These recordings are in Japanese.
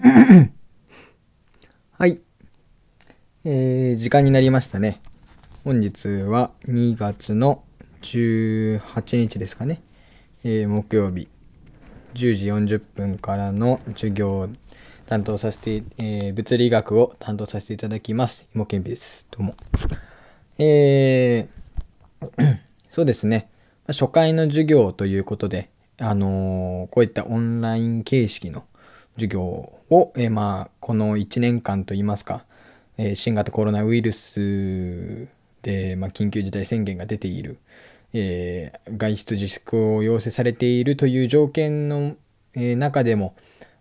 はい。えー、時間になりましたね。本日は2月の18日ですかね。えー、木曜日、10時40分からの授業を担当させて、えー、物理学を担当させていただきます。芋けんぴです。どうも。えー、そうですね。初回の授業ということで、あのー、こういったオンライン形式の授業を、えー、まあ、この1年間といいますか、えー、新型コロナウイルスで、まあ、緊急事態宣言が出ている、えー、外出自粛を要請されているという条件の、え中でも、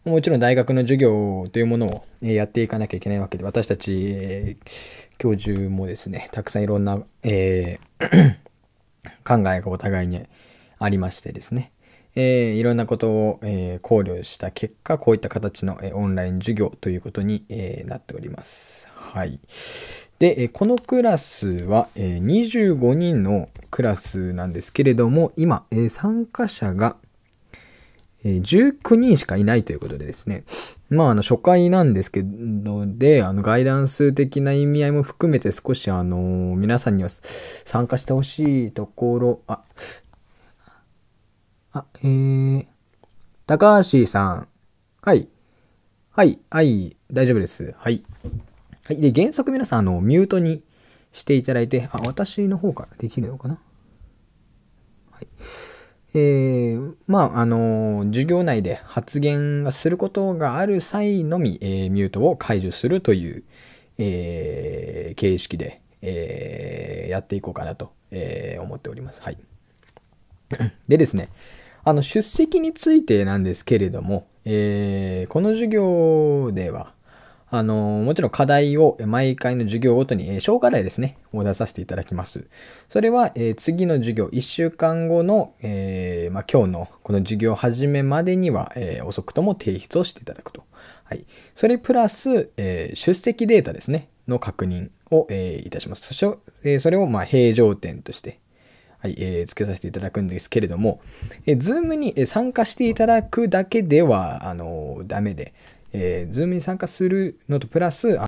もちろん大学の授業というものをやっていかなきゃいけないわけで、私たち、教授もですね、たくさんいろんな、えー、考えがお互いにありましてですね、えー、いろんなことを、えー、考慮した結果、こういった形の、えー、オンライン授業ということに、えなっております。はい。で、えこのクラスは、え25人のクラスなんですけれども、今、え参加者が、え19人しかいないということでですね。まあ、あの、初回なんですけど、で、あの、ガイダンス的な意味合いも含めて少し、あの、皆さんには参加してほしいところ、あ、あ、えー、高橋さん。はい。はい、はい、大丈夫です。はい。はい。で、原則皆さん、あの、ミュートにしていただいて、あ、私の方からできるのかなはい。えー、まあ、あの、授業内で発言がすることがある際のみ、えー、ミュートを解除するという、えー、形式で、えー、やっていこうかなと、えー、思っております。はい。でですね、あの、出席についてなんですけれども、えー、この授業では、あの、もちろん課題を毎回の授業ごとに、えー、小課題ですね、を出させていただきます。それは、えー、次の授業、1週間後の、えー、まあ、今日のこの授業始めまでには、え遅くとも提出をしていただくと。はい。それプラス、え出席データですね、の確認を、えいたします。そそれを、まあ、平常点として、はい、えー、つけさせていただくんですけれども、えー、Zoom に参加していただくだけでは、あのー、ダメで、えー、Zoom に参加するのとプラス、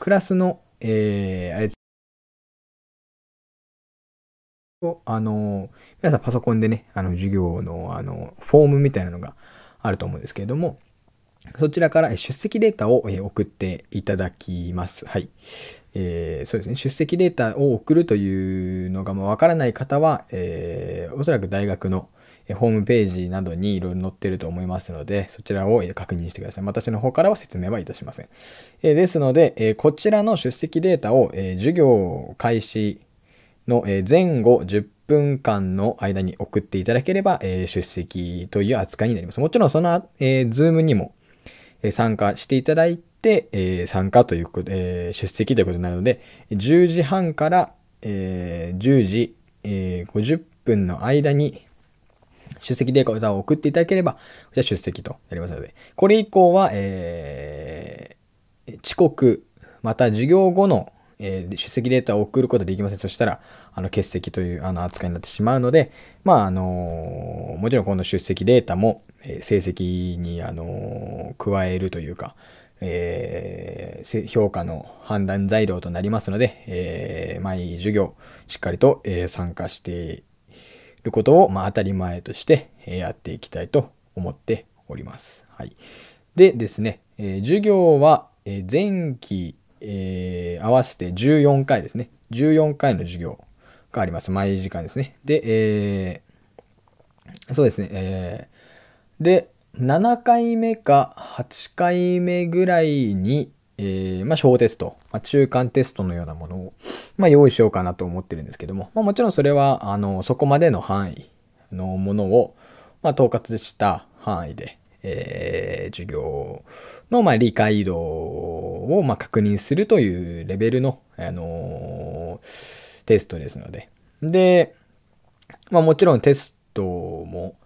クラスの、えー、あれ、あのー、皆さんパソコンでね、あの授業のあのフォームみたいなのがあると思うんですけれども、そちらから出席データを送っていただきます。はい。えー、そうですね、出席データを送るというのがわからない方は、えー、おそらく大学のホームページなどにいろいろ載ってると思いますので、そちらを確認してください。私の方からは説明はいたしません。えー、ですので、えこちらの出席データを、え授業開始の前後10分間の間に送っていただければ、え出席という扱いになります。もちろんその、えー、ムにも参加していただいて、えー、参加ということ、えー、出席ということになるので、10時半から、えー、10時、えー、50分の間に、出席データを送っていただければ、じゃ出席となりますので、これ以降は、えー、遅刻、また授業後の、えー、出席データを送ることはできません。そしたら、あの、欠席という、あの、扱いになってしまうので、まあ、あのー、もちろんこの出席データも、えー、成績に、あのー、加えるというか、えー、評価の判断材料となりますので、えー、毎授業しっかりと、えー、参加していることを、まあ、当たり前として、えやっていきたいと思っております。はい、でですね、え授業は、え前期、え合わせて14回ですね14回の授業があります毎時間ですねで、えそうですね、えで7回目か8回目ぐらいに、えー、まあ、小テスト、まあ、中間テストのようなものを、まあ、用意しようかなと思ってるんですけども、まあ、もちろんそれは、あの、そこまでの範囲のものを、ま統括した範囲で、えー、授業の、ま理解度を、ま確認するというレベルの、あのー、テストですので。で、まもちろんテストも、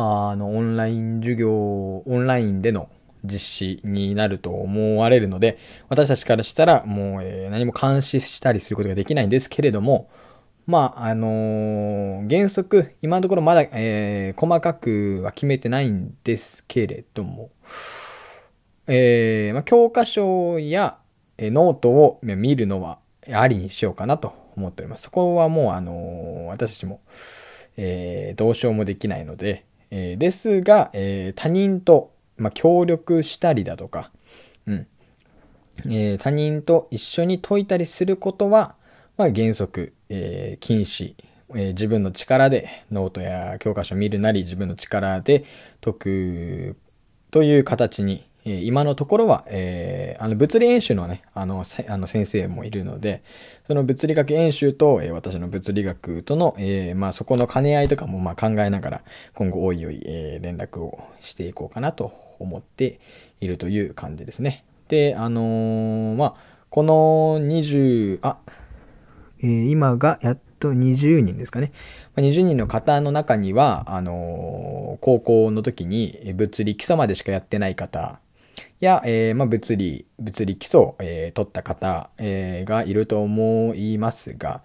あの、オンライン授業、オンラインでの実施になると思われるので、私たちからしたらもう、えー、何も監視したりすることができないんですけれども、まあ、あのー、原則、今のところまだ、えー、細かくは決めてないんですけれども、えー、まあ、教科書や、えノートを見るのはありにしようかなと思っております。そこはもう、あの私たちも、えどうしようもできないので、えー、ですが、えー、他人と、まあ、協力したりだとか、うん。えー、他人と一緒に解いたりすることは、まあ、原則、えー、禁止、えー、自分の力でノートや教科書を見るなり自分の力で解くという形にえ今のところは、えー、あの物理演習のね、あの、あの先生もいるので、その物理学演習と、えー、私の物理学との、えー、まあ、そこの兼ね合いとかもま考えながら、今後おいおい、え連絡をしていこうかなと思っているという感じですね。で、あのまあ、この20、あ、え今がやっと20人ですかね。20人の方の中には、あの高校の時に物理基礎までしかやってない方や、えー、まあ、物理、物理基礎を、えー、取った方、えー、がいると思いますが、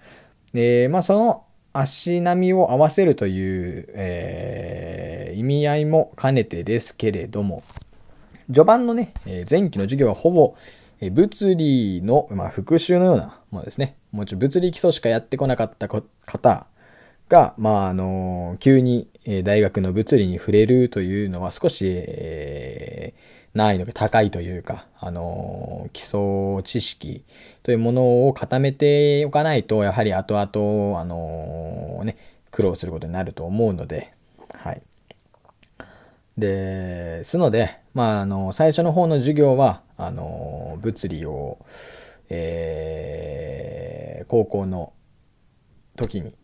えまあ、その足並みを合わせるという、え意味合いも兼ねてですけれども、序盤のね、え前期の授業はほぼ、え物理の、まあ、復習のようなものですね。もうちょ物理基礎しかやってこなかった方が、まあ、あの、急に大学の物理に触れるというのは少し、えー難易度が高いというか、あの、基礎知識というものを固めておかないと、やはり後々、あの、ね、苦労することになると思うので、はい。で、すので、まあ、あの、最初の方の授業は、あの、物理を、えー、高校の時に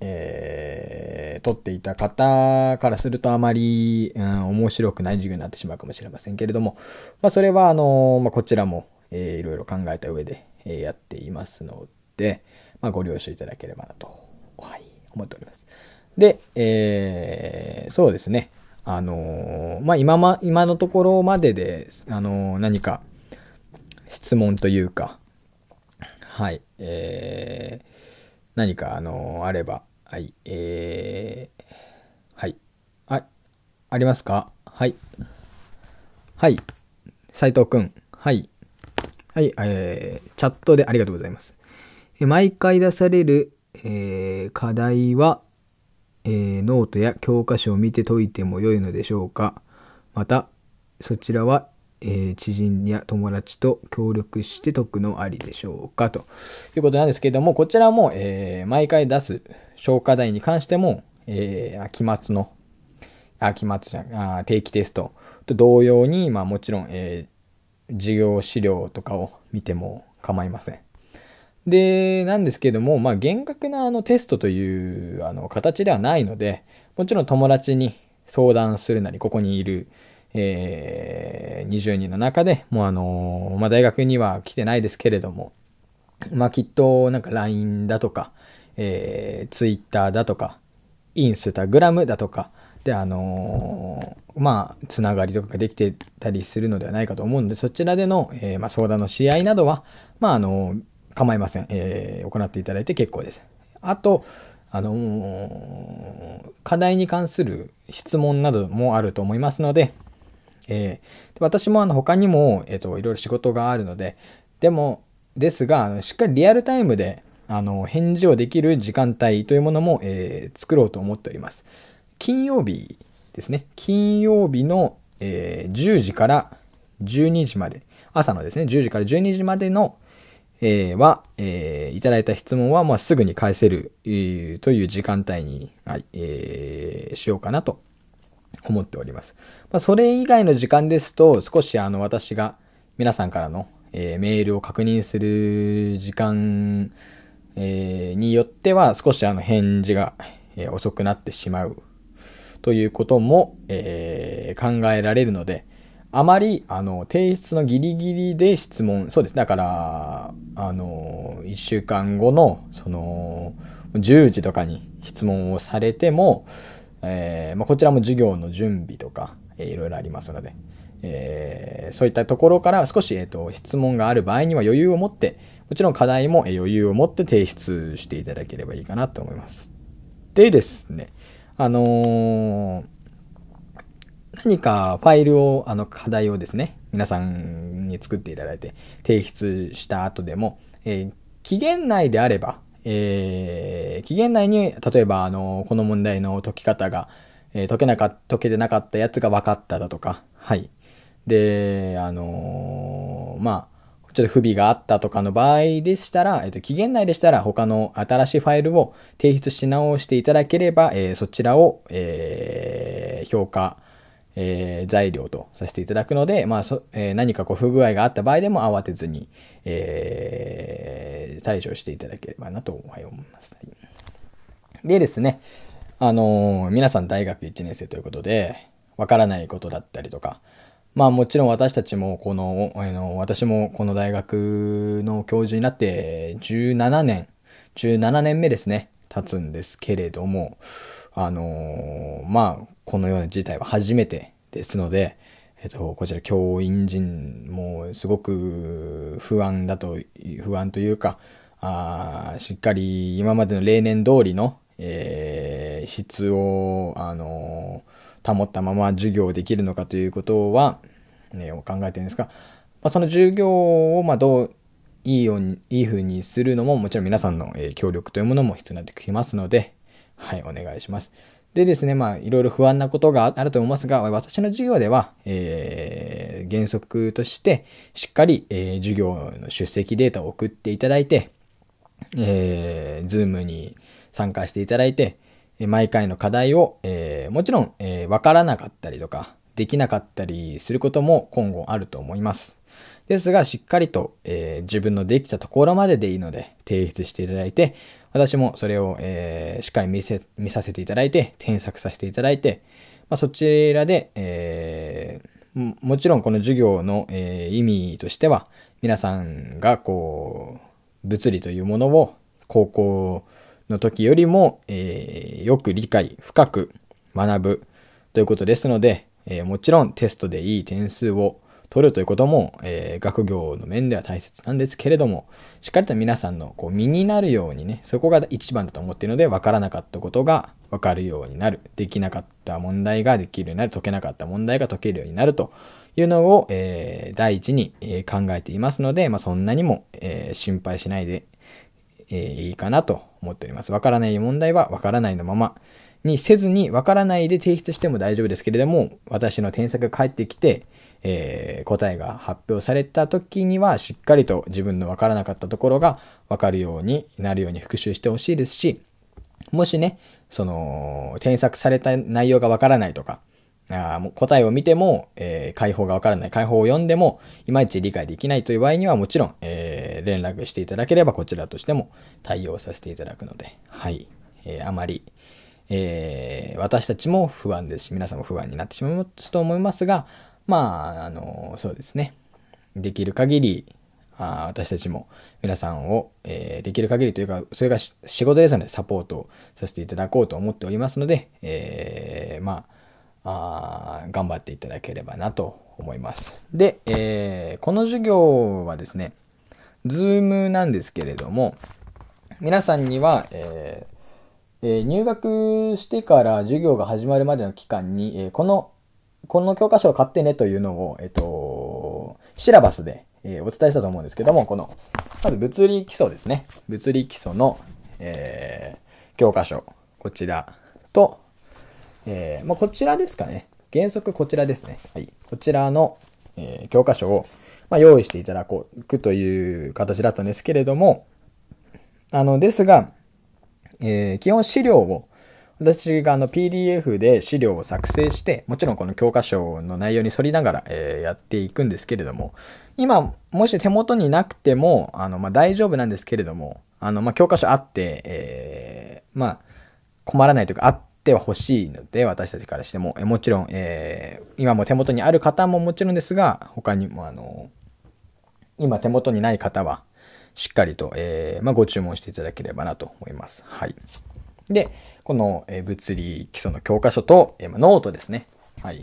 えー、取っていた方からするとあまり、うん、面白くない授業になってしまうかもしれませんけれども、まあ、それはあの、まあ、こちらも、えー、いろいろ考えた上で、えー、やっていますので、まあ、ご了承いただければなと、はい、思っております。で、えー、そうですね。あのー、まあ、今ま、今のところまでで、あのー、何か質問というか、はい、えー、何か、あのー、あれば、はい、えー、はい。あ、ありますかはい。はい。斉藤くん。はい。はい、えー、チャットでありがとうございます。毎回出される、えー、課題は、えー、ノートや教科書を見て解いても良いのでしょうかまた、そちらはえー、知人や友達と協力して解くのありでしょうかということなんですけれども、こちらも、えー、毎回出す消化題に関しても、えー、秋末の、秋末じゃあ定期テストと同様に、まあもちろん、えー、授業資料とかを見ても構いません。で、なんですけども、まあ厳格なあのテストというあの形ではないので、もちろん友達に相談するなり、ここにいる、えー、20人の中でもうあのー、まあ、大学には来てないですけれども、まあ、きっとなんか LINE だとか、えー、Twitter だとか、インスタグラムだとか、で、あのー、まあ、つながりとかができてたりするのではないかと思うんで、そちらでの、えー、まあ、相談の試合などは、まあ、あのー、構いません。え行っていただいて結構です。あと、あの課題に関する質問などもあると思いますので、えー、で私もあの他にも、えーと、いろいろ仕事があるのででもですがしっかりリアルタイムであの返事をできる時間帯というものも、えー、作ろうと思っております金曜日ですね金曜日の、えー、10時から12時まで朝のですね10時から12時までの、えー、は、えー、いただいた質問は、まあ、すぐに返せる、という時間帯に、はいえー、しようかなと思っております。まあ、それ以外の時間ですと、少しあの私が皆さんからの、えー、メールを確認する時間、えー、によっては少しあの返事が、えー、遅くなってしまうということも、えー、考えられるので、あまり、あの、提出のギリギリで質問、そうです。だから、あの、1週間後の、その、10時とかに質問をされても、えー、まあ、こちらも授業の準備とか、えー、いろいろありますので、えー、そういったところから少し、えーと、質問がある場合には余裕を持って、もちろん課題も余裕を持って提出していただければいいかなと思います。でですね、あのー、何かファイルを、あの課題をですね、皆さんに作っていただいて提出した後でも、え期限内であれば、えー、期限内に例えばあのこの問題の解き方が、えー、解けなか解けてなかったやつが分かっただとかはいであのー、まあちょっと不備があったとかの場合でしたら、えっと、期限内でしたら他の新しいファイルを提出し直していただければ、えー、そちらを、えー、評価えー、材料とさせていただくので、まあそえー、何かこう不具合があった場合でも慌てずに、えー、対処していただければなと思います。でですね、あの皆さん大学1年生ということで、わからないことだったりとか、まあもちろん私たちもこの、あの私もこの大学の教授になって17年、17年目ですね、経つんですけれども、あのー、まあ、このような事態は初めてですので、えっと、こちら教員陣もすごく不安だと、不安というか、あしっかり今までの例年通りの、えー、質を、あのー、保ったまま授業できるのかということは、ね、考えてるんですが、まあ、その授業を、まあ、どう、いいように、いい風にするのも、もちろん皆さんの、え協力というものも必要になってきますので、はい、お願いします。でですね、まあ、いろいろ不安なことがあると思いますが、私の授業では、えー、原則として、しっかり、えー、授業の出席データを送っていただいて、えー、ズームに参加していただいて、毎回の課題を、えー、もちろん、えー、分からなかったりとか、できなかったりすることも今後あると思います。ですが、しっかりと、えー、自分のできたところまででいいので、提出していただいて、私もそれを、えー、しっかり見せ、見させていただいて、添削させていただいて、まあ、そちらで、えー、もちろんこの授業の、えー、意味としては、皆さんがこう、物理というものを高校の時よりも、えー、よく理解、深く学ぶということですので、えー、もちろんテストでいい点数を取るということも、えー、学業の面では大切なんですけれども、しっかりと皆さんのこう身になるようにね、そこが一番だと思っているので、分からなかったことが分かるようになる、できなかった問題ができるようになる、解けなかった問題が解けるようになるというのを、えー、第一に、え考えていますので、まあ、そんなにも、えー、心配しないで、えいいかなと思っております。分からない問題は分からないのまま、にせずにわからないで提出しても大丈夫ですけれども、私の添削が返ってきて、えー、答えが発表された時にはしっかりと自分のわからなかったところがわかるようになるように復習してほしいですし、もしね、その、添削された内容がわからないとか、あ答えを見ても、えー、解放がわからない、解放を読んでも、いまいち理解できないという場合には、もちろん、えー、連絡していただければ、こちらとしても対応させていただくので、はい。えー、あまり、えー、私たちも不安ですし、皆さんも不安になってしまうと思いますが、まあ、あの、そうですね。できる限り、あ私たちも皆さんを、えー、できる限りというか、それが仕事ですので、サポートさせていただこうと思っておりますので、えー、まあ頑張っていただければなと思います。で、えこの授業はですね、Zoom なんですけれども、皆さんには、えーえ入学してから授業が始まるまでの期間に、えこの、この教科書を買ってねというのを、えっ、と、シラバスで、えお伝えしたと思うんですけども、この、まず物理基礎ですね。物理基礎の、えー、教科書、こちらと、えー、まあ、こちらですかね。原則こちらですね。はい。こちらの、えー、教科書を、まあ、用意していただくという形だったんですけれども、あの、ですが、えー、基本資料を私があの PDF で資料を作成して、もちろんこの教科書の内容に沿りながら、えー、やっていくんですけれども、今、もし手元になくても、あの、まあ、大丈夫なんですけれども、あの、まあ、教科書あって、えー、まあ、困らないというか、あっては欲しいので、私たちからしても、えもちろん、えー、今も手元にある方ももちろんですが、他にも、あの、今手元にない方は、しっかりと、えー、まあ、ご注文していただければなと思います。はい。で、この、え物理基礎の教科書と、えまノートですね。はい。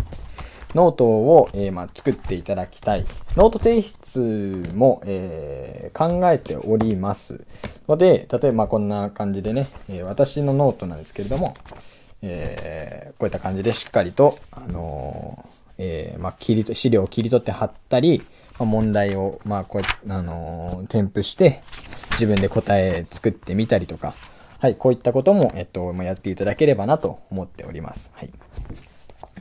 ノートを、えま作っていただきたい。ノート提出も、えー、考えております。ので、例えばこんな感じでね、え私のノートなんですけれども、えー、こういった感じでしっかりと、あのー、えー、まあ、切りと資料を切り取って貼ったり、ま問題を、まあ、こうあのー、添付して、自分で答え作ってみたりとか、はい、こういったことも、えっと、まあ、やっていただければなと思っております。はい。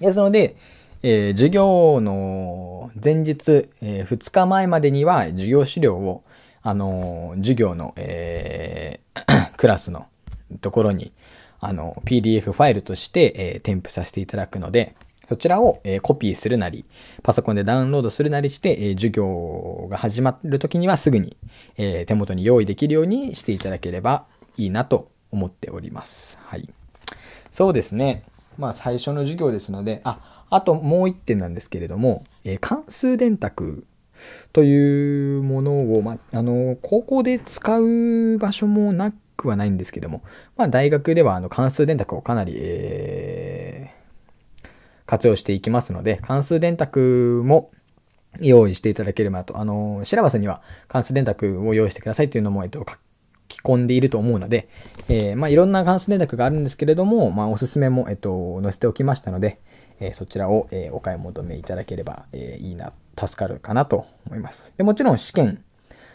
ですので、えー、授業の前日、えー、2日前までには授業資料を、あのー、授業の、え クラスのところに、あの、PDF ファイルとして、え添付させていただくので、そちらを、えコピーするなり、パソコンでダウンロードするなりして、え授業が始まる時にはすぐに、え手元に用意できるようにしていただければいいなと思っております。はい。そうですね。まあ最初の授業ですので、あ、あともう一点なんですけれども、え関数電卓というものを、まあ、の、高校で使う場所もなくはないんですけども、まあ大学ではあの関数電卓をかなり、えー活用していきますので、関数電卓も用意していただければと、あの、シラバスには関数電卓を用意してくださいというのも、えっと、書き込んでいると思うので、えー、まあ、いろんな関数電卓があるんですけれども、まあ、おすすめも、えっと、載せておきましたので、えー、そちらを、えー、お買い求めいただければ、えいいな、助かるかなと思います。でもちろん試験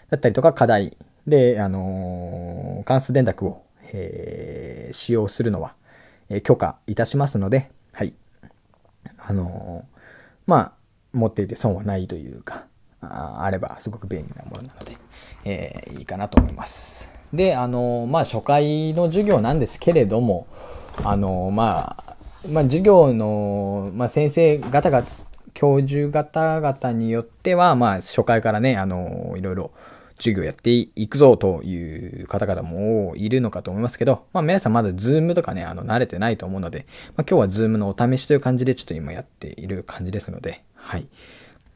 だったりとか課題で、あの関数電卓を、え使用するのは、え許可いたしますので、はい。あのまあ、持っていて損はないというか、ああればすごく便利なものなので、えー、いいかなと思います。で、あの、まあ、初回の授業なんですけれども、あの、まあ、まあ、授業の、まあ、先生方が、教授方々によっては、まあ、初回からね、あの、いろいろ、授業やっていくぞという方々もいるのかと思いますけど、まあ皆さんまだズームとかね、あの慣れてないと思うので、まあ今日は Zoom のお試しという感じでちょっと今やっている感じですので、はい。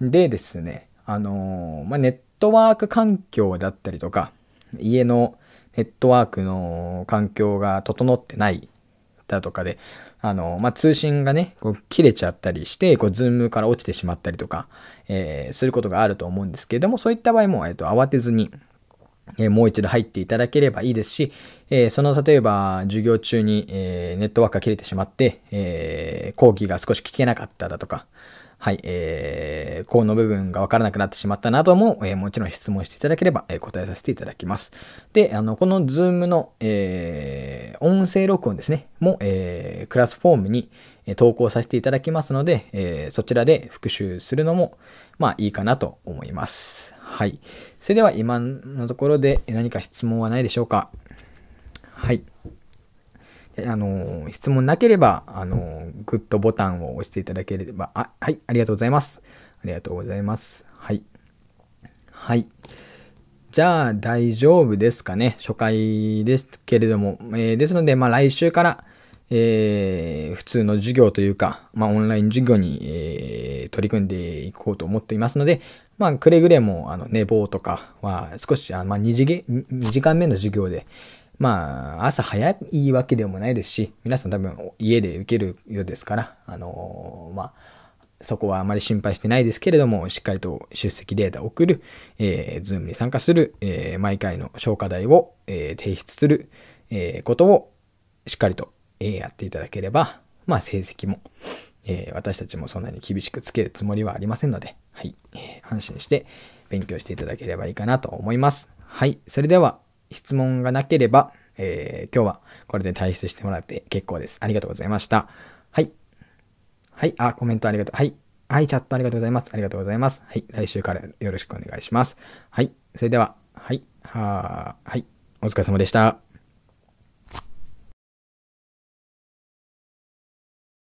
でですね、あのー、まあネットワーク環境だったりとか、家のネットワークの環境が整ってないだとかで、あの、まあ、通信がね、こう切れちゃったりして、こう、ズームから落ちてしまったりとか、えー、することがあると思うんですけれども、そういった場合も、えっ、ー、と、慌てずに、えー、もう一度入っていただければいいですし、えその、例えば、授業中に、えネットワークが切れてしまって、え講義が少し聞けなかっただとか、はい、えー、この部分がわからなくなってしまったなども、えー、もちろん質問していただければ、えー、答えさせていただきます。で、あの、このズームの、えー、音声録音ですね、も、えー、クラスフォームに、投稿させていただきますので、えー、そちらで復習するのも、まあいいかなと思います。はい。それでは今のところで何か質問はないでしょうかはい。あの、質問なければ、あの、グッドボタンを押していただければ、あ、はい、ありがとうございます。ありがとうございます。はい。はい。じゃあ大丈夫ですかね。初回ですけれども。えー、ですので、まあ来週から、えー、普通の授業というか、まあ、オンライン授業に、えー、取り組んでいこうと思っていますので、まあ、くれぐれもあの寝坊とかは少しあ、まあ、2, 次元2時間目の授業で、まあ、朝早いわけでもないですし皆さん多分家で受けるようですから、あのー、まあ、そこはあまり心配してないですけれどもしっかりと出席データを送る、えー、Zoom に参加する、えー、毎回の消化代を、えー、提出する、えー、ことをしっかりとえやっていただければ、まあ、成績も、えー、私たちもそんなに厳しくつけるつもりはありませんので、はい、えー、安心して勉強していただければいいかなと思います。はい、それでは質問がなければ、えー、今日はこれで退出してもらって結構です。ありがとうございました。はい。はい、あ、コメントありがとう。はい。はい、チャットありがとうございます。ありがとうございます。はい、来週からよろしくお願いします。はい、それでは、はい、ははい、お疲れ様でした。